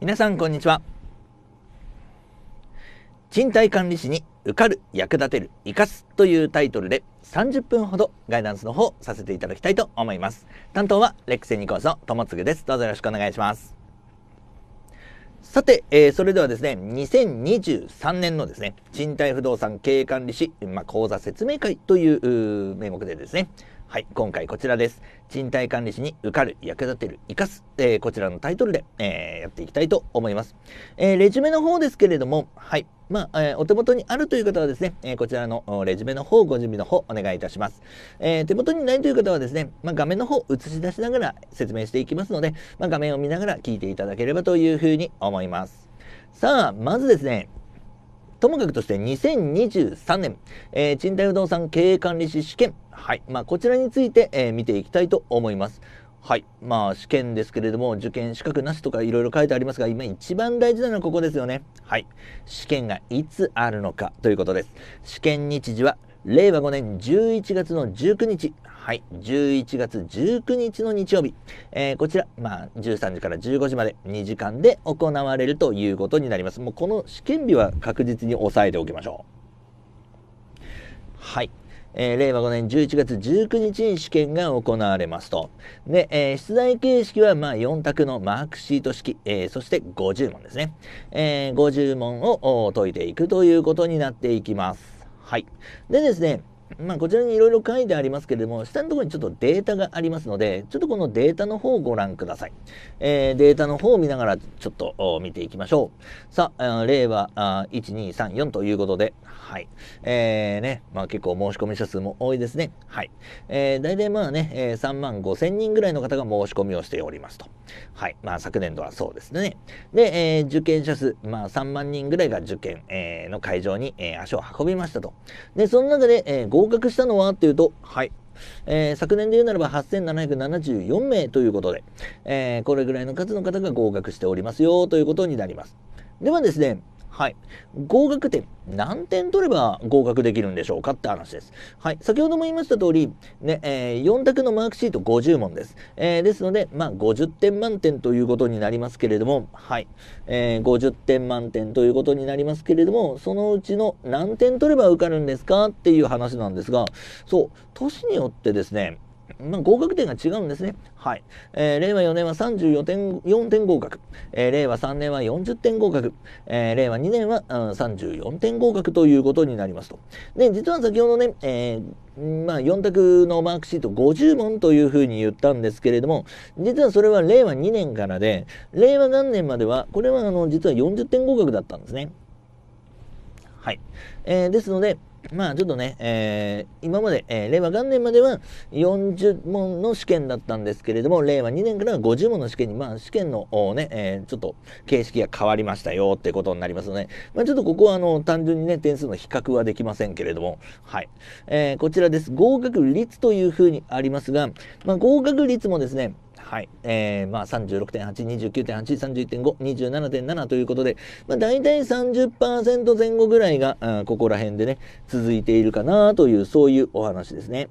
皆さんこんにちは賃貸管理士に受かる役立てる生かすというタイトルで30分ほどガイダンスの方させていただきたいと思います担当はレックセニコースの友次ですどうぞよろしくお願いしますさて、えー、それではですね、2023年のですね、賃貸不動産経営管理士、まあ、講座説明会という名目でですね、はい、今回こちらです。賃貸管理士に受かる、役立てる、生かす、えー、こちらのタイトルで、えー、やっていきたいと思います。えー、レジュメの方ですけれども、はい、まあ、えー、お手元にあるという方はですね、えー、こちらのレジュメの方、ご準備の方、お願いいたします。えー、手元にないという方はですね、まあ、画面の方、映し出しながら説明していきますので、まあ、画面を見ながら聞いていただければというふうに思います。さあ、まずですね、ともかくとして2023年、えー、賃貸不動産経営管理士試験、はい。まあ、こちらについて、えー、見ていきたいと思います。はい。まあ、試験ですけれども、受験資格なしとかいろいろ書いてありますが、今一番大事なのはここですよね。はい。試験がいつあるのかということです。試験日時は令和5年11月の19日。はい、11月19日の日曜日、えー、こちら、まあ、13時から15時まで2時間で行われるということになります。もうこの試験日は確実に押さえておきましょう。はい。えー、令和5年11月19日に試験が行われますと。で、えー、出題形式は、まあ、4択のマークシート式、えー、そして50問ですね。え50問を解いていくということになっていきます。はい。でですね、まあ、こちらにいろいろ書いてありますけれども、下のところにちょっとデータがありますので、ちょっとこのデータの方をご覧ください。えー、データの方を見ながらちょっと見ていきましょう。さあ、令和1234ということで、はい。えー、ね、まあ結構申し込み者数も多いですね。はい。えー、大体まあね、えー、3万5千人ぐらいの方が申し込みをしておりますと。はい。まあ昨年度はそうですね。で、えー、受験者数、まあ3万人ぐらいが受験、えー、の会場に、えー、足を運びましたと。で、その中で、えー、合格したのはっていうと、はい。えー、昨年で言うならば8774名ということで、えー、これぐらいの数の方が合格しておりますよということになります。ではですね、はい。合格点、何点取れば合格できるんでしょうかって話です。はい。先ほども言いました通り、ね、えー、4択のマークシート50問です。えー、ですので、まあ、50点満点ということになりますけれども、はい。えー、50点満点ということになりますけれども、そのうちの何点取れば受かるんですかっていう話なんですが、そう、年によってですね、まあ、合格点が違うんですね。はい。えー、令和4年は34点、4点合格。えー、令和3年は40点合格。えー、令和2年は、うん、34点合格ということになりますと。で、実は先ほどね、えー、まあ、4択のマークシート50問というふうに言ったんですけれども、実はそれは令和2年からで、令和元年までは、これはあの、実は40点合格だったんですね。はい。えー、ですので、まあちょっとね、えー、今まで、えー、令和元年までは40問の試験だったんですけれども、令和2年からは50問の試験に、まあ試験のね、えー、ちょっと形式が変わりましたよってことになりますので、まあちょっとここはあの単純にね、点数の比較はできませんけれども、はい。えー、こちらです。合格率というふうにありますが、まあ合格率もですね、はい。えー、まあ36.8、29.8、31.5、27.7ということで、まあ大体30%前後ぐらいが、あここら辺でね、続いているかなという、そういうお話ですね。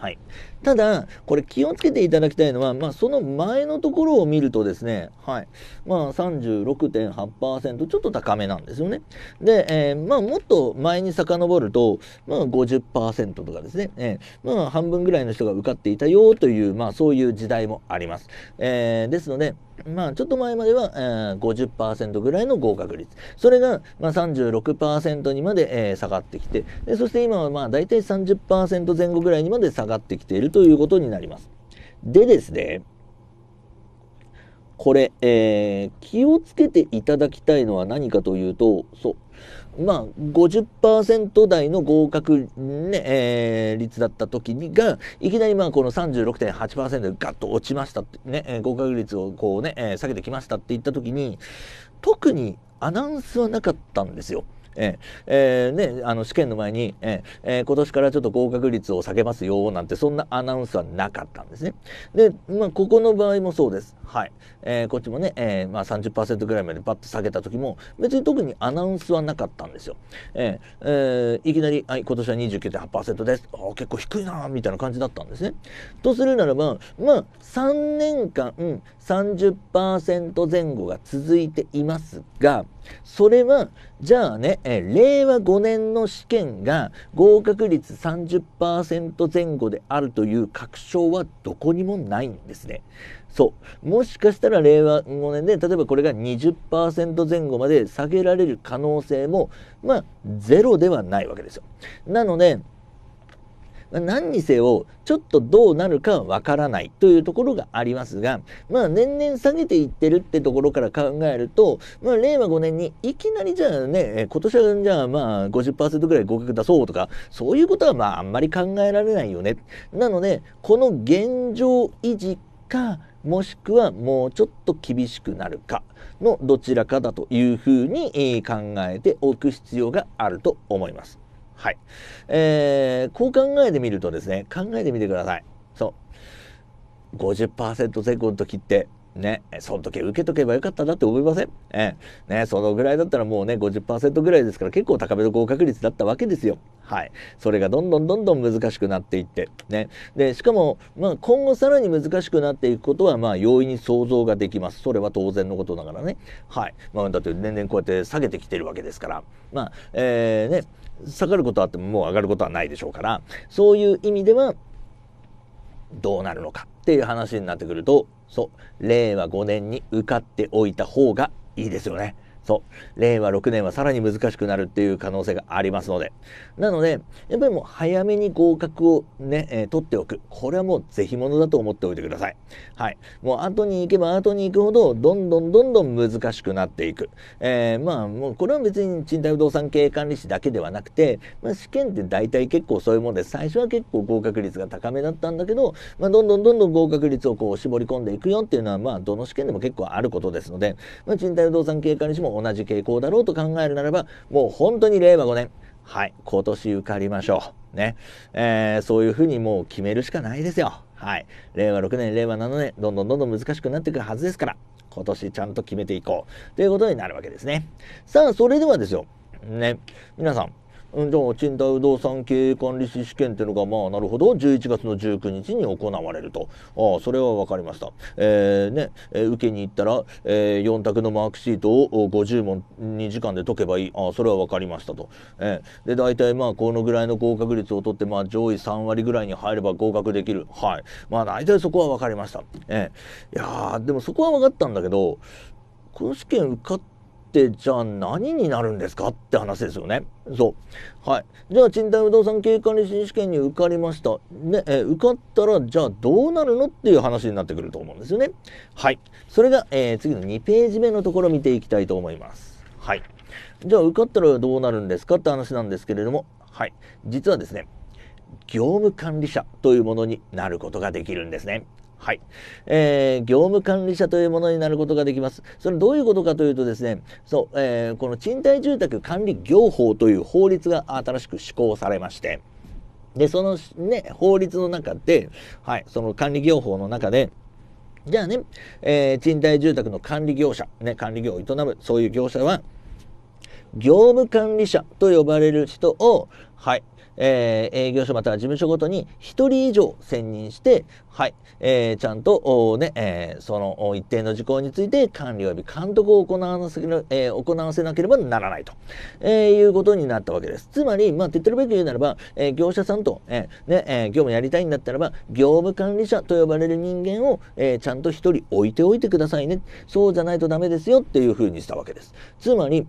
はい。ただ、これ気をつけていただきたいのは、まあ、その前のところを見るとですね、はい。まあ、36.8%、ちょっと高めなんですよね。で、えー、まあ、もっと前に遡ると、まあ50、50%とかですね、えー、まあ、半分ぐらいの人が受かっていたよという、まあ、そういう時代もあります。えー、ですので、まあ、ちょっと前までは、えー、50%ぐらいの合格率。それが、まあ、36%にまで、えー、下がってきてで、そして今は、まあ、大体30%前後ぐらいにまで下がってきているということになります。でですね、これ、えー、気をつけていただきたいのは何かというと、そう、まあ、50%台の合格、ねえー、率だった時にが、いきなりまあこの36.8%でガッと落ちましたって、ね、えー、合格率をこうね、え下げてきましたって言った時に、特にアナウンスはなかったんですよ。ええー、ね、あの試験の前に、えー、今年からちょっと合格率を下げますよなんてそんなアナウンスはなかったんですね。で、まあ、ここの場合もそうです。はい。えー、こっちもね、えーまあ30、ぐらいまでバッと下げた時も別に特にアナウンスはなかったんですよ。えーえー、いきなり、はい、今年は29.8%です。あ結構低いなみたいな感じだったんですね。とするならば、まあ、3年間、30%前後が続いていますが、それはじゃあね、え令和5年の試験が合格率30%前後であるという確証はどこにもないんですね。そう。もしかしたら令和5年で、例えばこれが20%前後まで下げられる可能性も、まあ、ゼロではないわけですよ。なので、何にせよちょっとどうなるかわからないというところがありますが、まあ、年々下げていってるってところから考えると、まあ、令和5年にいきなりじゃあね今年はじゃあまあ50%ぐらい合格出そうとかそういうことはまああんまり考えられないよね。なのでこの現状維持かもしくはもうちょっと厳しくなるかのどちらかだというふうに考えておく必要があると思います。はい。えー、こう考えてみるとですね、考えてみてください。そう。50%前後の時って、ね、その時受けとけばよかったなって思いません、ええ、ね、そのぐらいだったらもうね、50%ぐらいですから結構高めの合格率だったわけですよ。はい。それがどんどんどんどん難しくなっていって、ね。で、しかも、まあ今後さらに難しくなっていくことは、まあ容易に想像ができます。それは当然のことながらね。はい。まあだって年々こうやって下げてきてるわけですから、まあ、えー、ね、下がることはあってももう上がることはないでしょうからそういう意味ではどうなるのかっていう話になってくるとそう令和5年に受かっておいた方がいいですよね。そう令和6年はさらに難しくなるっていう可能性がありますのでなのでやっぱりもう早めに合格をね、えー、取っておくこれはもう是非ものだと思っておいてくださいはいもう後に行けば後に行くほどどんどんどんどん難しくなっていく、えー、まあもうこれは別に賃貸不動産経営管理士だけではなくて、まあ、試験って大体結構そういうもんで最初は結構合格率が高めだったんだけど、まあ、どんどんどんどん合格率をこう絞り込んでいくよっていうのはまあどの試験でも結構あることですので、まあ、賃貸不動産経営管理士も同じ傾向だろうと考えるならば、もう本当に令和5年、はい、今年受かりましょう。ね。えー、そういうふうにもう決めるしかないですよ。はい。令和6年、令和7年、どんどんどんどん難しくなっていくはずですから、今年ちゃんと決めていこう。ということになるわけですね。さあ、それではですよ。ね。皆さん、ん、じゃあ賃貸不動産経営管理士試験っていうのがまあなるほど11月の19日に行われるとああそれは分かりました、えーねえー、受けに行ったら、えー、4択のマークシートを50問2時間で解けばいいああそれは分かりましたと、えー、で大体まあこのぐらいの合格率をとってまあ上位3割ぐらいに入れば合格できるはいまあ大体そこは分かりました、えー、いやでもそこは分かったんだけどこの試験受かってってじゃあ何になるんですかって話ですよね。そう。はい。じゃあ賃貸不動産経営管理士試験に受かりました。ね、え受かったらじゃあどうなるのっていう話になってくると思うんですよね。はい。それが、えー、次の2ページ目のところ見ていきたいと思います。はい。じゃあ受かったらどうなるんですかって話なんですけれども、はい。実はですね、業務管理者というものになることができるんですね。はい。えー、業務管理者というものになることができます。それどういうことかというとですね、そう、えー、この賃貸住宅管理業法という法律が新しく施行されまして、で、そのね、法律の中で、はい、その管理業法の中で、じゃあね、えー、賃貸住宅の管理業者、ね、管理業を営む、そういう業者は、業務管理者と呼ばれる人を、はい、えー、営業所または事務所ごとに1人以上選任して、はい、えー、ちゃんと、ね、えー、その一定の事項について管理及び監督を行わせ,、えー、行わせなければならないと、えー、いうことになったわけです。つまり、まあ、手っ取るべく言うならば、えー、業者さんと、えー、ね、えー、業務やりたいんだったらば、業務管理者と呼ばれる人間を、えー、ちゃんと1人置いておいてくださいね。そうじゃないとダメですよっていうふうにしたわけです。つまり、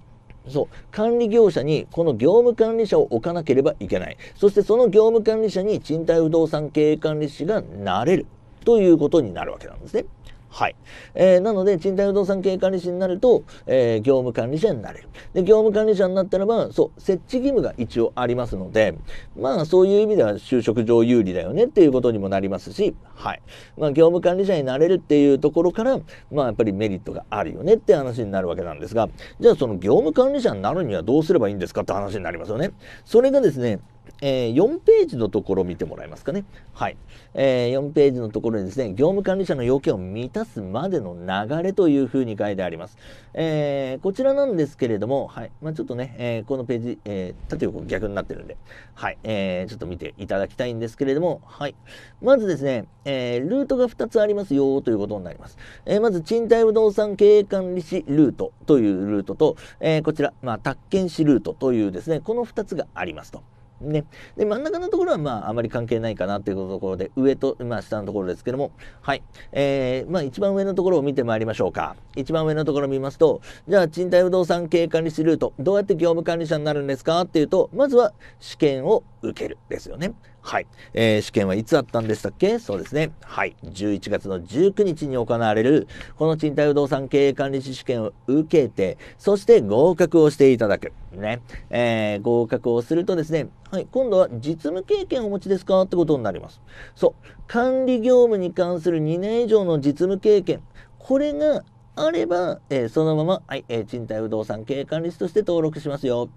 そう管理業者にこの業務管理者を置かなければいけないそしてその業務管理者に賃貸不動産経営管理士がなれるということになるわけなんですね。はい。えー、なので、賃貸不動産経営管理士になると、えー、業務管理者になれる。で、業務管理者になったらば、そう、設置義務が一応ありますので、まあ、そういう意味では就職上有利だよねっていうことにもなりますし、はい。まあ、業務管理者になれるっていうところから、まあ、やっぱりメリットがあるよねって話になるわけなんですが、じゃあ、その業務管理者になるにはどうすればいいんですかって話になりますよね。それがですね、えー、4ページのところを見てもらえますかね。はい。えー、4ページのところにですね、業務管理者の要件を満たすまでの流れというふうに書いてあります。えー、こちらなんですけれども、はい。まあ、ちょっとね、えー、このページ、えー、縦横逆になってるんで、はい。えー、ちょっと見ていただきたいんですけれども、はい。まずですね、えー、ルートが2つありますよということになります。えー、まず、賃貸不動産経営管理士ルートというルートと、えー、こちら、まあ、宅建士ルートというですね、この2つがありますと。ね。で、真ん中のところはまあ、あまり関係ないかなというところで、上と、まあ、下のところですけども、はい。えー、まあ、一番上のところを見てまいりましょうか。一番上のところを見ますと、じゃあ、賃貸不動産経営管理士ルート、どうやって業務管理者になるんですかっていうと、まずは、試験を受けるですよね。はい、えー、試験はいつあったんでしたっけそうですね。はい。11月の19日に行われる、この賃貸不動産経営管理士試験を受けて、そして合格をしていただく。ね。えー、合格をするとですね、はい、今度は実務経験をお持ちですかってことになります。そう。管理業務に関する2年以上の実務経験。これがあれば、えー、そのまま、はい、えー、賃貸不動産経営管理士として登録しますよ。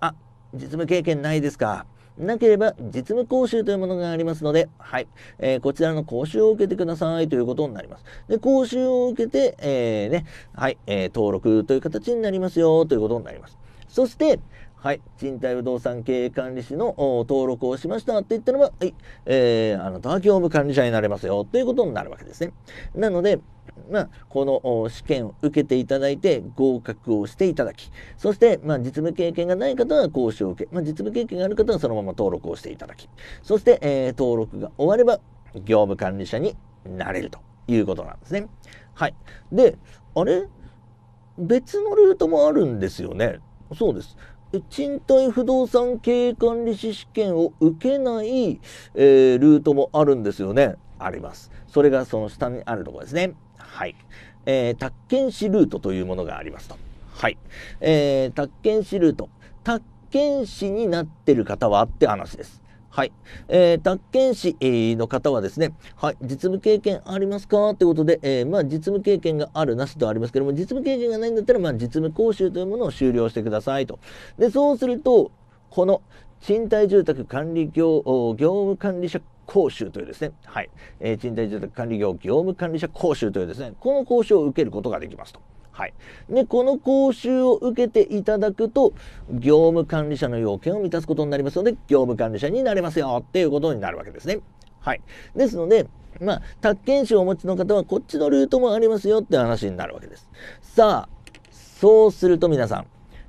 あ、実務経験ないですかなければ実務講習というものがありますので、はい、えー、こちらの講習を受けてくださいということになります。で、講習を受けて、えー、ね、はい、えー、登録という形になりますよということになります。そして、はい、賃貸不動産経営管理士の登録をしましたって言ったのは、はい、えー、あなたは業務管理者になれますよということになるわけですね。なので、まあ、この試験を受けていただいて合格をしていただきそして、まあ、実務経験がない方は講習を受け、まあ、実務経験がある方はそのまま登録をしていただきそして、えー、登録が終われば業務管理者になれるということなんですね。はい、であれ別のルートもあるんですよね。そうです賃貸不動産経営管理士試験を受けない、えー、ルートもあるんですよね。あります。それがその下にあるところですね。はい。えー、宅建士ルートというものがありますと。はい。えー、宅建士ルート。宅建士になってる方はって話です。はい。えー、宅建士の方はですね、はい、実務経験ありますかということで、えー、まあ、実務経験があるなしとありますけども、実務経験がないんだったら、まあ、実務講習というものを終了してくださいと。で、そうすると、この賃貸住宅管理業、業務管理者講習というですね、はい、えー、賃貸住宅管理業業務管理者講習というですね、この講習を受けることができますと。はい。で、この講習を受けていただくと、業務管理者の要件を満たすことになりますので、業務管理者になれますよっていうことになるわけですね。はい。ですので、まあ、宅建士をお持ちの方はこっちのルートもありますよって話になるわけです。さあ、そうすると皆さん、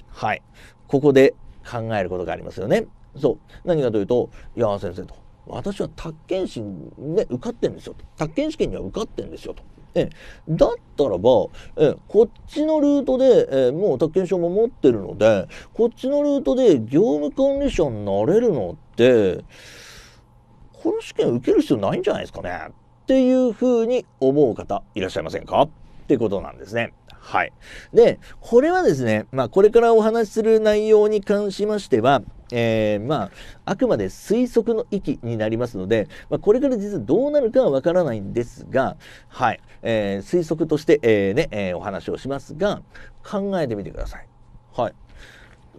はい。ここで考えることがありますよね。そう。何かというと、いや、先生と。私は宅建試で受かってんですよと。宅建試験には受かってんですよと。えだったらばえこっちのルートでえもう宅建証も持ってるのでこっちのルートで業務管理者になれるのってこの試験受ける必要ないんじゃないですかねっていうふうに思う方いらっしゃいませんかってことなんですね。はい。で、これはですね、まあ、これからお話しする内容に関しましては、えー、まあ、あくまで推測の域になりますので、まあ、これから実はどうなるかはわからないんですが、はい、えー、推測として、えー、ね、えお話をしますが、考えてみてください。はい。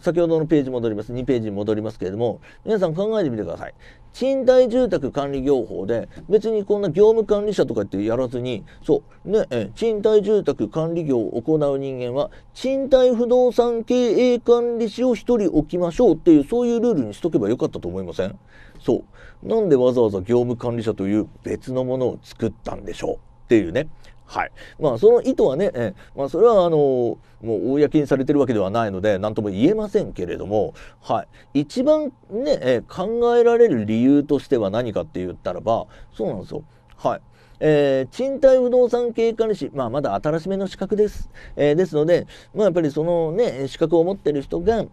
先ほどのページ戻ります。2ページに戻りますけれども、皆さん考えてみてください。賃貸住宅管理業法で別にこんな業務管理者とかってやらずにそうねえ賃貸住宅管理業を行う人間は賃貸不動産経営管理士を1人置きましょうっていうそういうルールにしとけばよかったと思いませんそうなんでわざわざ業務管理者という別のものを作ったんでしょうっていうねはい。まあ、その意図はね、えまあ、それは、あのもう、公にされてるわけではないので、何とも言えませんけれども、はい。一番ね、え考えられる理由としては何かって言ったらば、そうなんですよ。はい。えー、賃貸不動産経営管理士、まあ、まだ新しめの資格です。えー、ですので、まあ、やっぱりそのね、資格を持ってる人が、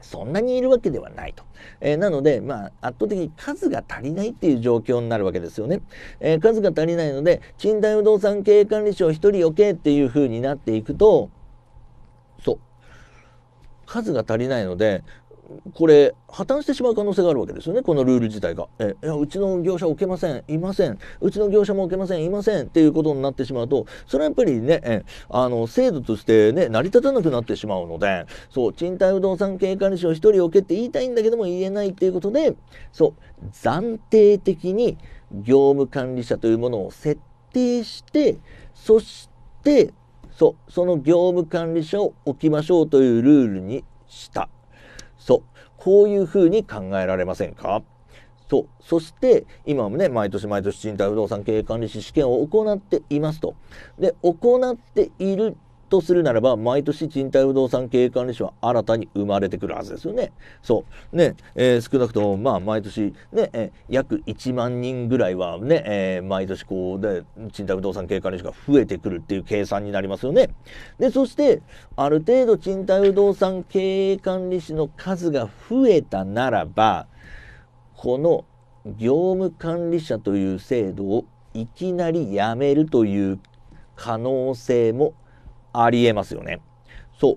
そんなにいるわけではないと。えー、なので、まあ、圧倒的に数が足りないっていう状況になるわけですよね。えー、数が足りないので、賃貸不動産経営管理士を1人余計っていう風になっていくと、そう。数が足りないので、これ破綻してしまう可能性があるわけですよねこのルール自体がえいやうちの業者置けませんいませんうちの業者も置けませんいませんっていうことになってしまうとそれはやっぱりねえあの制度としてね成り立たなくなってしまうのでそう賃貸不動産経営管理士を1人置けって言いたいんだけども言えないっていうことでそう暫定的に業務管理者というものを設定してそしてそうその業務管理者を置きましょうというルールにした。こういうふうに考えられませんかそう。そして、今もね、毎年毎年賃貸不動産経営管理士試験を行っていますと。で、行っているとするならば毎年賃貸不動産経営管理士は新たに生まれてくるはずですよね。そうね、えー、少なくともまあ毎年ね、えー、約1万人ぐらいはね、えー、毎年こうで賃貸不動産経営管理士が増えてくるっていう計算になりますよね。でそしてある程度賃貸不動産経営管理士の数が増えたならばこの業務管理者という制度をいきなりやめるという可能性もありえますよね。そう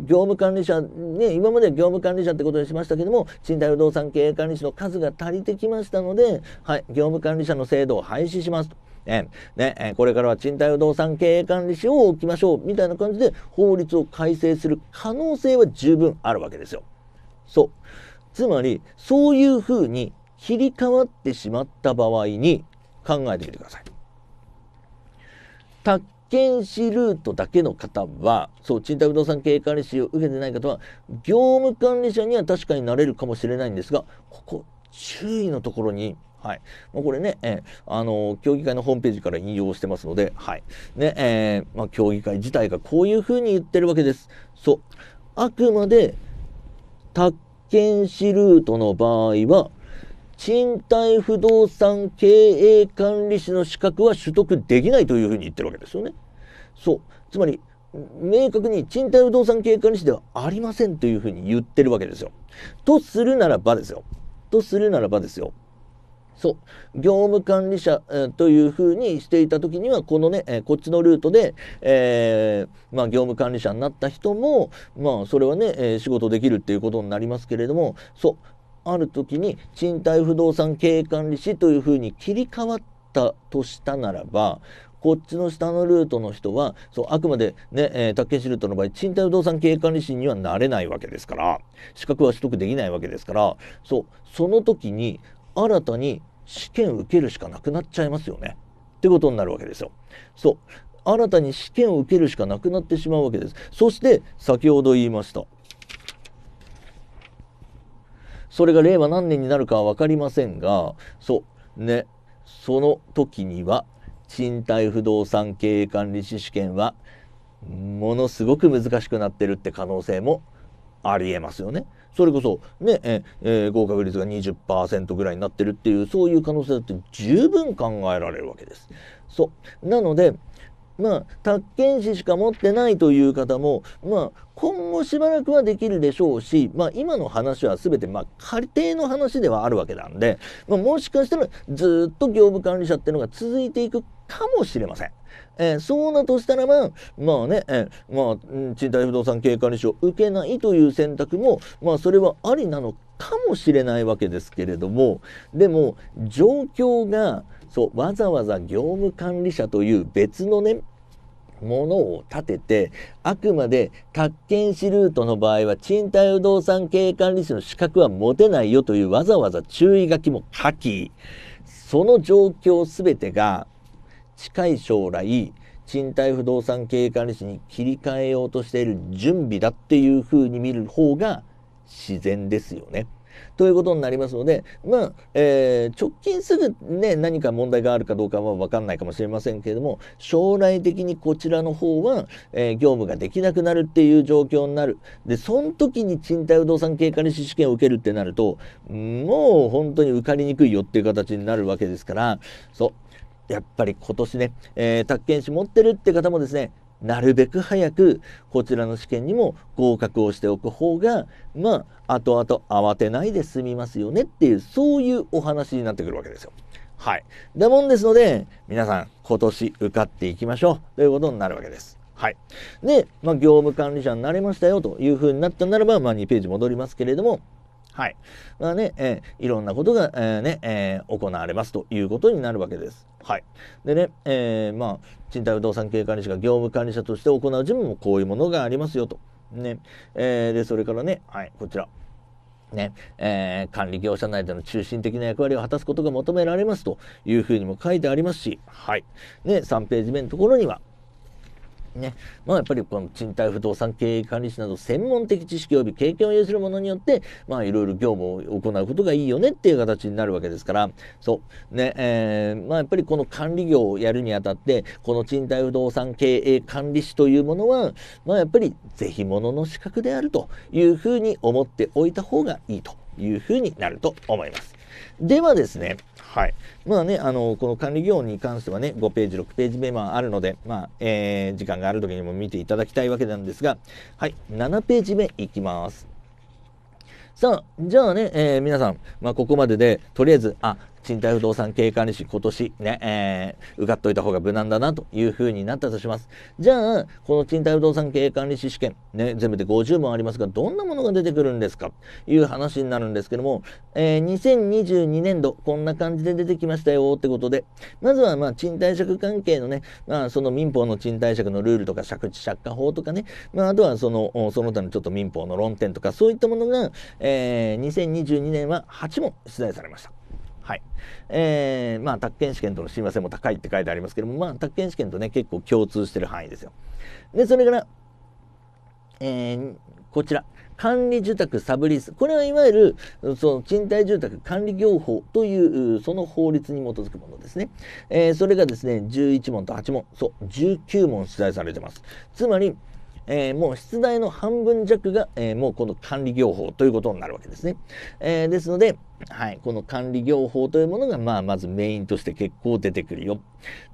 業務管理者、ね、今まで業務管理者ってことにしましたけども、賃貸不動産経営管理士の数が足りてきましたので、はい、業務管理者の制度を廃止しますと。ねね、これからは賃貸不動産経営管理士を置きましょうみたいな感じで法律を改正する可能性は十分あるわけですよ。そう。つまり、そういうふうに切り替わってしまった場合に考えてみてください。宅見士ルートだけの方は、そう、賃貸不動産経営管理士を受けてない方は、業務管理者には確かになれるかもしれないんですが、ここ、注意のところに、はい。まこれね、えー、あのー、協議会のホームページから引用してますので、はい。ね、えー、まあ、協議会自体がこういうふうに言ってるわけです。そう。あくまで、宅建士ルートの場合は、賃貸不動産経営管理士の資格は取得できないというふうに言ってるわけですよね。そう。つまり、明確に賃貸不動産経営管理士ではありませんというふうに言ってるわけですよ。とするならばですよ。とするならばですよ。そう。業務管理者、えー、というふうにしていた時には、このね、えー、こっちのルートで、えー、まあ、業務管理者になった人も、まあ、それはね、え仕事できるっていうことになりますけれども、そう。ある時に賃貸不動産経営管理士というふうに切り替わったとしたならばこっちの下のルートの人はそうあくまでね、えー、宅建シルートの場合賃貸不動産経営管理士にはなれないわけですから資格は取得できないわけですからそうその時に新たに試験受けるしかなくなっちゃいますよねってことになるわけですよ。そう新たに試験を受けるしかなくなってしまうわけです。そして先ほど言いましたそれが令和何年になるかは分かりませんがそうねその時には賃貸不動産経営管理士試験はものすごく難しくなってるって可能性もありえますよね。それこそね、ええー、合格率が20%ぐらいになってるっていうそういう可能性だって十分考えられるわけです。そうなのでまあ、宅建士しか持ってないという方も、まあ、今後しばらくはできるでしょうし、まあ、今の話は全て、まあ、仮定の話ではあるわけなんで、まあ、もしかしたらずっと業務管理者っていうのが続いていくかもしれません。えー、そうだとしたらば、まあね、えー、まあ、賃貸不動産経営管理士を受けないという選択も、まあ、それはありなのかもしれないわけですけれども、でも、状況が、そうわざわざ業務管理者という別のねものを立ててあくまで宅建士ルートの場合は賃貸不動産経営管理士の資格は持てないよというわざわざ注意書きも書きその状況すべてが近い将来賃貸不動産経営管理士に切り替えようとしている準備だっていうふうに見る方が自然ですよね。ということになりますので、まあ、えー、直近すぐね、何か問題があるかどうかはわかんないかもしれませんけれども、将来的にこちらの方は、えー、業務ができなくなるっていう状況になる。で、その時に賃貸不動産経過利子試験を受けるってなると、もう本当に受かりにくいよっていう形になるわけですから、そう。やっぱり今年ね、えー、宅建士持ってるって方もですね、なるべく早くこちらの試験にも合格をしておく方がまあ後々慌てないで済みますよねっていうそういうお話になってくるわけですよ。はい。だもんですので皆さん今年受かっていきましょうということになるわけです。はい。で、まあ、業務管理者になれましたよというふうになったならば、まあ、2ページ戻りますけれども、はい。まあね、えー、いろんなことが、えー、ね、えー、行われますということになるわけです。はい。でね、えー、まあ、賃貸不動産経営管理士が業務管理者として行う事務もこういうものがありますよと。ね。えー、で、それからね、はい、こちら。ねえー、管理業者内での中心的な役割を果たすことが求められますというふうにも書いてありますし、はいね、3ページ目のところには、ねまあ、やっぱりこの賃貸不動産経営管理士など専門的知識及び経験を有する者によってまいろいろ業務を行うことがいいよねっていう形になるわけですからそうねえー、まあ、やっぱりこの管理業をやるにあたってこの賃貸不動産経営管理士というものは、まあ、やっぱり是非ものの資格であるというふうに思っておいた方がいいというふうになると思います。ではですね、はい。まあね、あの、この管理業に関してはね、5ページ、6ページ目もあるので、まあ、えー、時間がある時にも見ていただきたいわけなんですが、はい、7ページ目いきます。さあ、じゃあね、えー、皆さん、まあ、ここまでで、とりあえず、あ、賃貸不動産経営管理士今年ね、えー、受かっといた方が無難だなというふうになったとします。じゃあ、この賃貸不動産経営管理士試験、ね、全部で50問ありますが、どんなものが出てくるんですかという話になるんですけども、えー、2022年度、こんな感じで出てきましたよってことで、まずは、まあ、賃貸借関係のね、まあ、その民法の賃貸借のルールとか、借地借家法とかね、まあ、あとはその、その他のちょっと民法の論点とか、そういったものが、えー、2022年は8問出題されました。はい。えー、まあ、宅建試験との親和性も高いって書いてありますけども、まあ、宅建試験とね、結構共通してる範囲ですよ。で、それから、えー、こちら。管理住宅サブリース。これはいわゆる、その賃貸住宅管理業法という、その法律に基づくものですね。えー、それがですね、11問と8問、そう、19問出題されてます。つまり、えー、もう出題の半分弱が、えー、もうこの管理業法ということになるわけですね。えー、ですので、はい、この管理業法というものが、まあ、まずメインとして結構出てくるよ。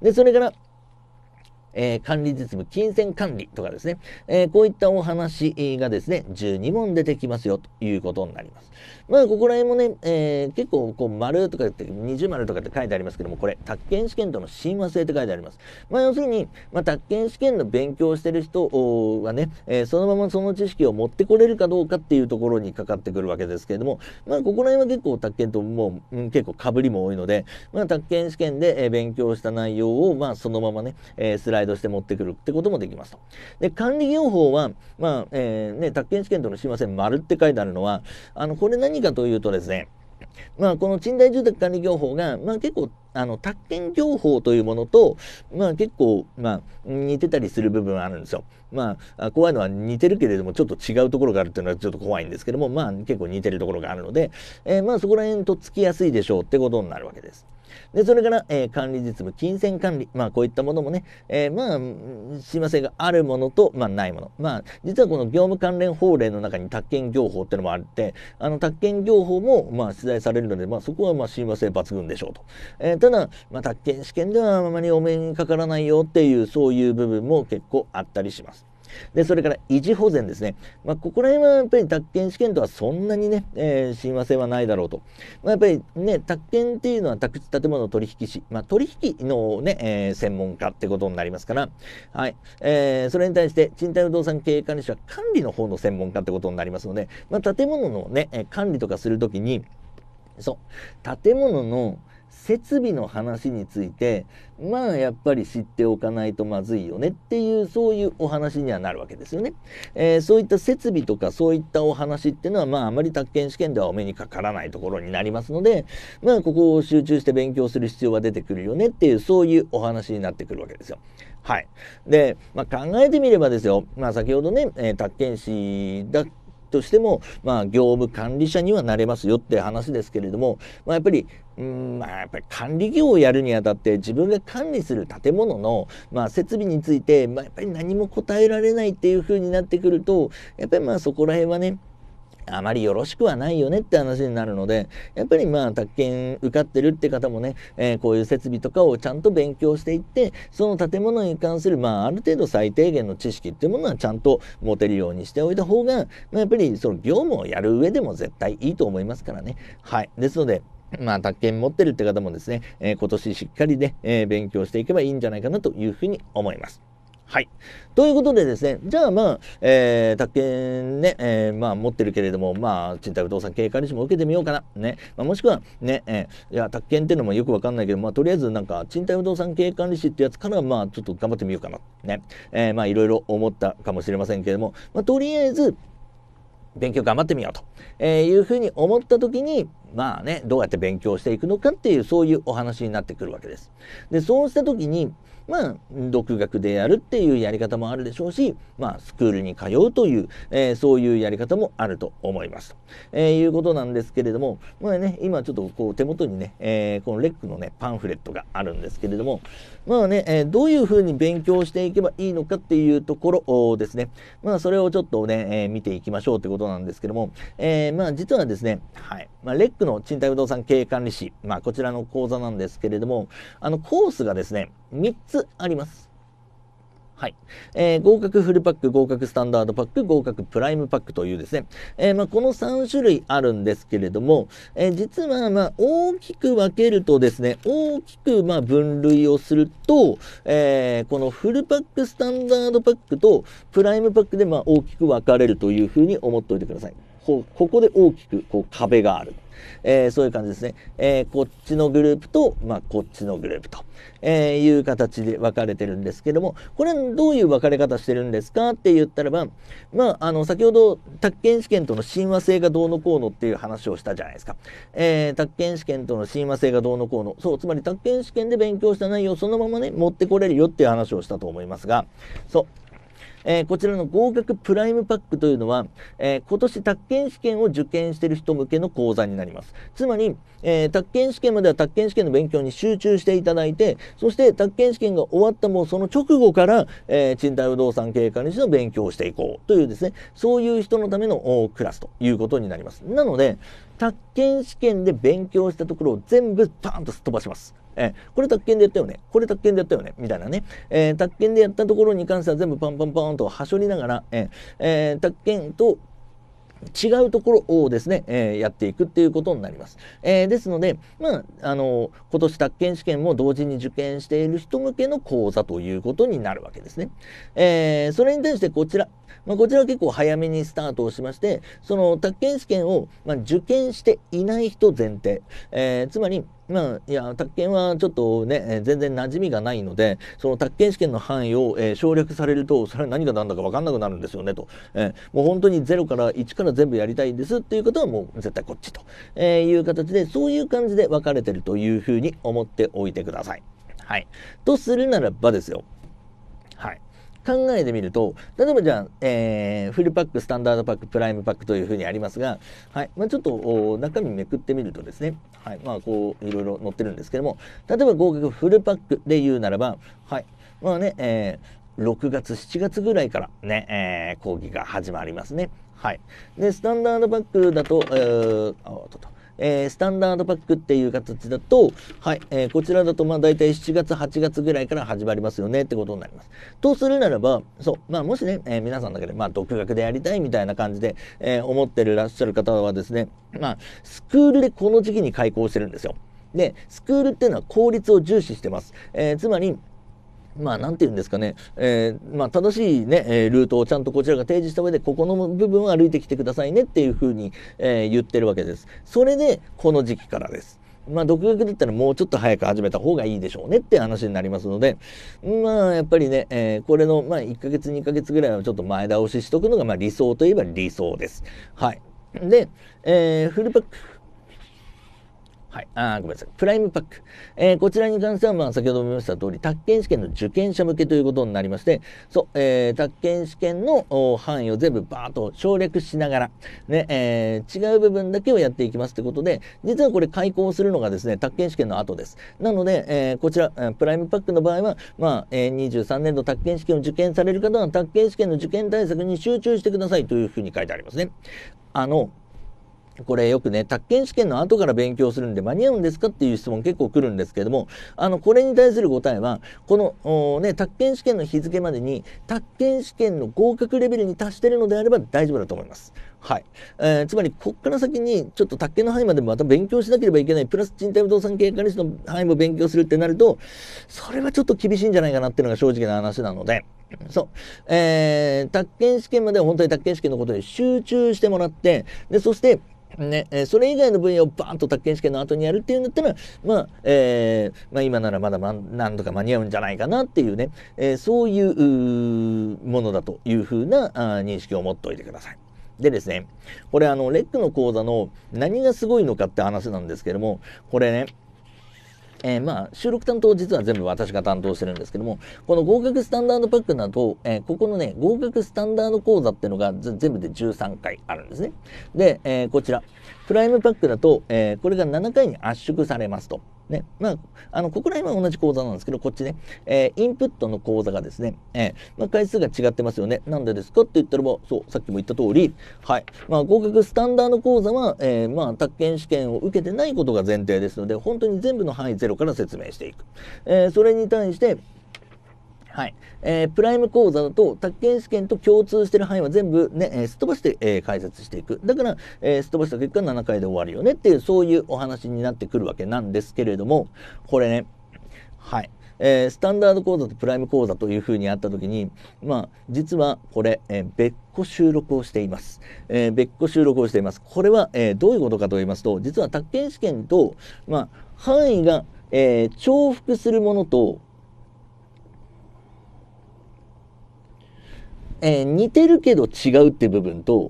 で、それから、えー、管理実務、金銭管理とかですね、えー、こういったお話がですね、12問出てきますよということになります。まあ、ここら辺もね、えー、結構、こう、丸とかって、二重丸とかって書いてありますけども、これ、宅建試験との親和性って書いてあります。まあ、要するに、まあ、宅建試験の勉強してる人はね、えー、そのままその知識を持ってこれるかどうかっていうところにかかってくるわけですけれども、まあ、ここら辺は結構宅建ともう、うん、結構かぶりも多いので、まあ、宅建試験で勉強した内容を、まあ、そのままね、えー、スライドとして持ってくるってこともできますと。で、管理業法は、まあ、えー、ね、宅建試験とのすいません、丸って書いてあるのは、あの、これ何かというとですね、まあ、この賃貸住宅管理業法が、まあ、結構あの宅建業法というものと、まあ、結構、まあ、似てたりする部分はあるんですよ。まあ、怖いのは似てるけれどもちょっと違うところがあるっていうのはちょっと怖いんですけども、まあ、結構似てるところがあるので、えー、まあそこら辺とっつきやすいでしょうってことになるわけです。で、それから、えー、管理実務、金銭管理、まあ、こういったものもね、えー、まあ、親和性が、あるものと、まあ、ないもの。まあ、実はこの業務関連法令の中に宅建業法っていうのもあって、あの、宅建業法も、まあ、取材されるので、まあ、そこは、まあ、親和性抜群でしょうと。えー、ただ、まあ、宅建試験ではあまりお目にかからないよっていう、そういう部分も結構あったりします。で、それから維持保全ですね。まあ、ここら辺はやっぱり宅建試験とはそんなにね、えー、親和性はないだろうと。まあ、やっぱりね、宅建っていうのは宅地建物取引士、まあ、取引のね、えー、専門家ってことになりますから、はい。えー、それに対して賃貸不動産経営管理士は管理の方の専門家ってことになりますので、まあ、建物のね、管理とかするときに、そう、建物の設備の話についてまあやっぱり知っておかないとまずいよねっていうそういうお話にはなるわけですよね。えー、そういった設備とかそういったお話っていうのはまああまり宅建試験ではお目にかからないところになりますのでまあここを集中して勉強する必要が出てくるよねっていうそういうお話になってくるわけですよ。はい。で、まあ、考えてみればですよ、まあ、先ほどね、えー、宅建士だとしても、まあ、業務管理者にはなれますよって話ですけれども、まあ、やっぱりうんまあ、やっぱり管理業をやるにあたって自分が管理する建物の、まあ、設備について、まあ、やっぱり何も答えられないっていう風になってくるとやっぱりまあそこら辺はねあまりよろしくはないよねって話になるので、やっぱりまあ、宅建受かってるって方もね、えー、こういう設備とかをちゃんと勉強していって、その建物に関する、まあ、ある程度最低限の知識っていうものはちゃんと持てるようにしておいた方が、まあ、やっぱりその業務をやる上でも絶対いいと思いますからね。はい。ですので、まあ、宅建持ってるって方もですね、えー、今年しっかりね、えー、勉強していけばいいんじゃないかなというふうに思います。はい。ということでですね、じゃあまあ、えー、宅建ね、えー、まあ持ってるけれども、まあ、賃貸不動産経営管理士も受けてみようかな。ね。まあ、もしくは、ね、えー、いや、宅建っていうのもよくわかんないけど、まあ、とりあえずなんか、賃貸不動産経営管理士ってやつから、まあ、ちょっと頑張ってみようかな。ね。えー、まあ、いろいろ思ったかもしれませんけれども、まあ、とりあえず、勉強頑張ってみようと、えー、いうふうに思った時にまあねどうやって勉強していくのかっていうそういうお話になってくるわけです。でそうした時にまあ、独学でやるっていうやり方もあるでしょうし、まあ、スクールに通うという、えー、そういうやり方もあると思います。えー、いうことなんですけれども、まあね、今ちょっとこう手元にね、えー、このレックのね、パンフレットがあるんですけれども、まあね、えー、どういうふうに勉強していけばいいのかっていうところですね、まあ、それをちょっとね、えー、見ていきましょうってことなんですけども、えー、まあ、実はですね、はい、まあ、レックの賃貸不動産経営管理士、まあ、こちらの講座なんですけれども、あの、コースがですね、3つあります。はい。えー、合格フルパック、合格スタンダードパック、合格プライムパックというですね、えー、まあ、この3種類あるんですけれども、えー、実は、ま大きく分けるとですね、大きく、ま分類をすると、えこのフルパック、スタンダードパックとプライムパックで、ま大きく分かれるというふうに思っておいてください。こここで大きくこう壁がある。えー、そういう感じですね。えー、こっちのグループと、まあ、こっちのグループと、えー、いう形で分かれてるんですけども、これどういう分かれ方してるんですかって言ったらば、まあ、あの、先ほど、宅建試験との親和性がどうのこうのっていう話をしたじゃないですか。えー、宅建試験との親和性がどうのこうの。そう、つまり宅建試験で勉強した内容をそのままね、持ってこれるよっていう話をしたと思いますが、そう。えー、こちらの合格プライムパックというのは、えー、今年宅建試験を受験している人向けの講座になります。つまり、えー、宅建試験までは宅建試験の勉強に集中していただいて、そして宅建試験が終わったもうその直後から、えー、賃貸不動産経営管理士の勉強をしていこうというですね、そういう人のためのクラスということになります。なので、宅建試験で勉強したところを全部パーンとすっ飛ばします。えー、これ宅建でやったよね、これ宅建でやったよね、みたいなね。えー、宅建でやったところに関しては全部パンパンパンとはしょりながら、ええー、宅建と違うところをですね、えー、やっていくっていうことになります。えー、ですので、まあ、あの、今年宅建試験も同時に受験している人向けの講座ということになるわけですね。えー、それに対してこちら、まあ、こちらは結構早めにスタートをしまして、その宅建試験を、まあ、受験していない人前提、えー、つまり、まあ、いや、宅建はちょっとね、えー、全然馴染みがないので、その宅建試験の範囲を、えー、省略されると、それは何が何だか分かんなくなるんですよね、と。えー、もう本当に0から1から全部やりたいんですっていう方はもう絶対こっちと、えー、いう形で、そういう感じで分かれてるというふうに思っておいてください。はい。とするならばですよ。考えてみると、例えばじゃあ、えー、フルパック、スタンダードパック、プライムパックというふうにありますが、はい。まあ、ちょっと、中身めくってみるとですね、はい。まあ、こう、いろいろ載ってるんですけども、例えば合格フルパックで言うならば、はい。まあね、えー、6月、7月ぐらいからね、えー、講義が始まりますね。はい。で、スタンダードパックだと、えー、あ、とと。えー、スタンダードパックっていう形だと、はい、えー、こちらだとまあ大体7月、8月ぐらいから始まりますよねってことになります。とするならば、そう、まあもしね、えー、皆さんだけで、まあ独学でやりたいみたいな感じで、えー、思ってるらっしゃる方はですね、まあ、スクールでこの時期に開校してるんですよ。で、スクールっていうのは効率を重視してます。えー、つまり、まあ、なんて言うんですかね、えー、まあ、正しいね、えルートをちゃんとこちらが提示した上で、ここの部分を歩いてきてくださいねっていうふうに、えー、言ってるわけです。それで、この時期からです。まあ、独学だったらもうちょっと早く始めた方がいいでしょうねって話になりますので、まあ、やっぱりね、えー、これの、まあ、1ヶ月、2ヶ月ぐらいはちょっと前倒ししとくのが、まあ、理想といえば理想です。はい。で、えー、フルック、はい。あごめんなさい。プライムパック。えー、こちらに関しては、まあ、先ほども言いました通り、宅建試験の受験者向けということになりまして、そう、えー、宅建試験の範囲を全部バーッと省略しながら、ね、えー、違う部分だけをやっていきますということで、実はこれ開講するのがですね、宅建試験の後です。なので、えー、こちら、プライムパックの場合は、まあ、えー、23年度宅建試験を受験される方は、宅建試験の受験対策に集中してくださいというふうに書いてありますね。あの、これよくね、宅建試験の後から勉強するんで間に合うんですかっていう質問結構来るんですけども、あの、これに対する答えは、この、ね、宅建試験の日付までに、宅建試験の合格レベルに達してるのであれば大丈夫だと思います。はい。えー、つまり、こっから先に、ちょっと宅建の範囲までまた勉強しなければいけない、プラス賃貸不動産経営管理士の範囲も勉強するってなると、それはちょっと厳しいんじゃないかなっていうのが正直な話なので、そう。えー、宅建試験までは本当に宅建試験のことで集中してもらって、で、そして、ね、えそれ以外の分野をバーンと宅建試験の後にやるっていうんだったら、まあ、えー、まあ、今ならまだ何とか間に合うんじゃないかなっていうね、えー、そういうものだというふうな認識を持っておいてください。でですね、これあの、レックの講座の何がすごいのかって話なんですけども、これね、えー、まあ、収録担当実は全部私が担当してるんですけども、この合格スタンダードパックなど、えー、ここのね、合格スタンダード講座っていうのが全部で13回あるんですね。で、えー、こちら、プライムパックだと、えこれが7回に圧縮されますと。ね、まあ、あの、ここら辺は同じ講座なんですけど、こっちね、えー、インプットの講座がですね、えー、まあ、回数が違ってますよね。なんでですかって言ったらば、そう、さっきも言った通り、はい。まあ、合格スタンダード講座は、えー、まあ、宅建試験を受けてないことが前提ですので、本当に全部の範囲ゼロから説明していく。えそれに対して、はい。えー、プライム講座だと、宅建試験と共通してる範囲は全部ね、えー、すっ飛ばして、えー、解説していく。だから、えー、すっ飛ばした結果7回で終わるよねっていう、そういうお話になってくるわけなんですけれども、これね、はい。えー、スタンダード講座とプライム講座というふうにあった時に、まあ、実はこれ、えー、別個収録をしています。えー、別個収録をしています。これは、えー、どういうことかと言いますと、実は宅建試験と、まあ、範囲が、えー、重複するものと、えー、似てるけど違うって部分と、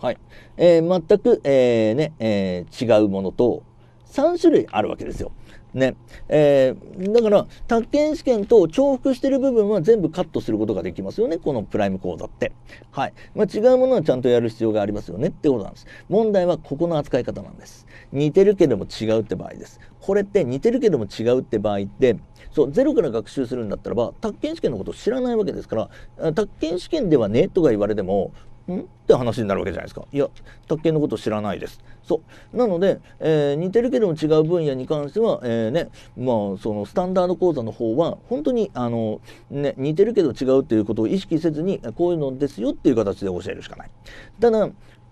はい。えー、全く、えー、ね、えー、違うものと、3種類あるわけですよ。ね。えー、だから、宅建試験と重複してる部分は全部カットすることができますよね。このプライム講座って。はい。まあ、違うものはちゃんとやる必要がありますよねってことなんです。問題はここの扱い方なんです。似てるけども違うって場合です。これって似てるけども違うって場合ってそうゼロから学習するんだったらば宅建試験のことを知らないわけですから宅建試験ではねとか言われてもんって話になるわけじゃないですか。いや、宅建のこと知らないです。そう。なので、えー、似てるけども違う分野に関しては、えー、ね、まあ、そのスタンダード講座の方は、本当に、あの、ね、似てるけど違うっていうことを意識せずに、こういうのですよっていう形で教えるしかない。ただ、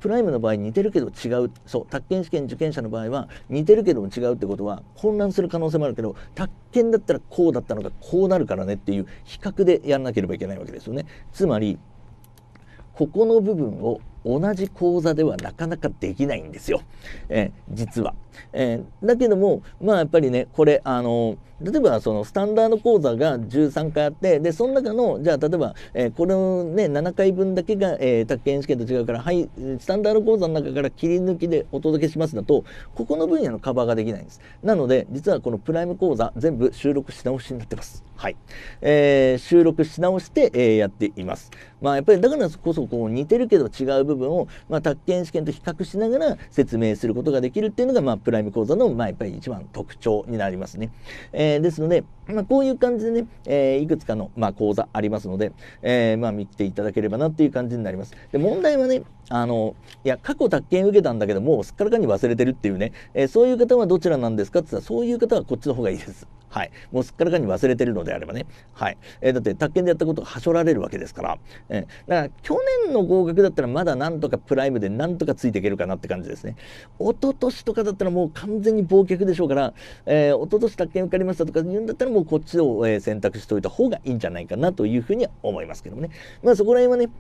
プライムの場合似てるけど違うそう宅建試験受験者の場合は似てるけども違うってことは混乱する可能性もあるけど宅建だったらこうだったのがこうなるからねっていう比較でやらなければいけないわけですよね。つまりここの部分を同じ講座ではなかなかできないんですよ、えー、実は、えー、だけどもまあやっぱりねこれあの例えばそのスタンダード講座が13回あってでその中のじゃあ例えば、えー、これをね7回分だけが、えー、宅建試験と違うからはいスタンダード講座の中から切り抜きでお届けしますだとここの分野のカバーができないんですなので実はこのプライム講座全部収録し直しになってますはい、えー、収録し直して、えー、やっていますまあやっぱりだからこそこう似てるけど違う部部分を、まあ、宅建試験と比較しながら説明することができるっていうのが、まあ、プライム講座の、まあ、やっぱり一番特徴になりますね。えー、ですので、まあ、こういう感じでね、えー、いくつかの、まあ、講座ありますので、えー、まあ、見ていただければなっていう感じになります。で、問題はね、あの、いや、過去宅建受けたんだけど、もうすっからかに忘れてるっていうね、えー、そういう方はどちらなんですかって言ったら、そういう方はこっちの方がいいです。はい。もうすっからかに忘れてるのであればね。はい。えー、だって、宅建でやったことがはしょられるわけですから。えー、だから、去年の合格だったらまだなんとかプライムでなんとかついていけるかなって感じですね。一昨年とかだったらもう完全に忘却でしょうから、えー、一昨年宅建受かりましたとか言うんだったらもうこっちを選択しておいた方がいいんじゃないかなというふうには思いますけどもね。まあ、そこら辺はね、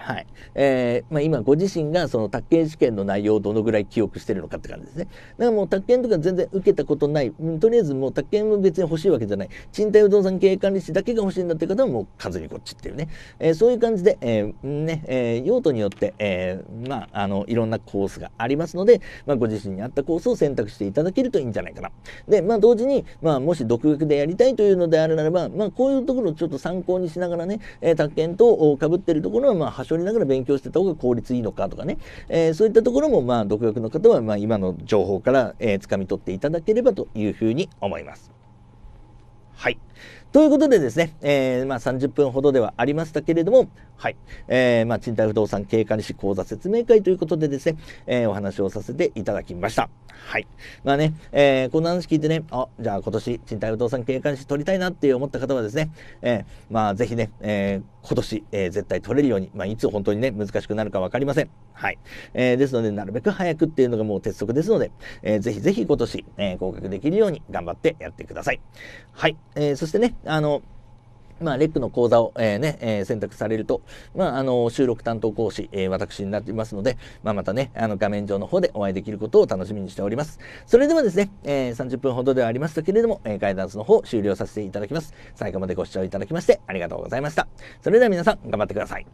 はいえーまあ、今ご自身がその宅建試験の内容をどのぐらい記憶してるのかって感じですねだからもう宅建とか全然受けたことないとりあえずもう宅建も別に欲しいわけじゃない賃貸不動産経営管理士だけが欲しいんだって方はもう数にこっちっていうね、えー、そういう感じで、えーねえー、用途によって、えー、まああのいろんなコースがありますので、まあ、ご自身に合ったコースを選択していただけるといいんじゃないかなでまあ同時に、まあ、もし独学でやりたいというのであるならば、まあ、こういうところをちょっと参考にしながらね、えー、宅建とかぶってるところはまあ少にながら勉強してた方が効率いいのかとかね、えー、そういったところも、まあ、独学の方は、まあ、今の情報から、えー、掴み取っていただければというふうに思います。はい。ということでですね、えー、まあ、30分ほどではありましたけれども、はい。えー、まあ、賃貸不動産経営管理士講座説明会ということでですね、えー、お話をさせていただきました。はい。まあね、えこんな話聞いてね、あ、じゃあ今年賃貸不動産経営管理士取りたいなって思った方はですね、えまあ、ぜひね、えー今年、えー、絶対取れるように、まあ、いつ本当にね、難しくなるか分かりません。はい。えー、ですので、なるべく早くっていうのがもう鉄則ですので、えー、ぜひぜひ今年、え合格できるように頑張ってやってください。はい。えそしてね、あの、まあ、レックの講座を、えー、ね、えー、選択されると、まあ、あの、収録担当講師、えー、私になっていますので、まあ、またね、あの、画面上の方でお会いできることを楽しみにしております。それではですね、えー、30分ほどではありましたけれども、えー、ガイダンスの方終了させていただきます。最後までご視聴いただきまして、ありがとうございました。それでは皆さん、頑張ってください。